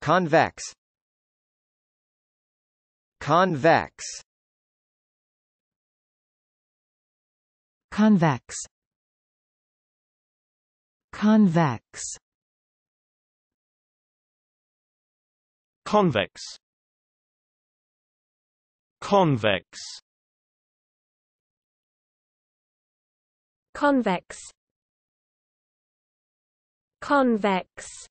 convex convex convex convex convex convex convex convex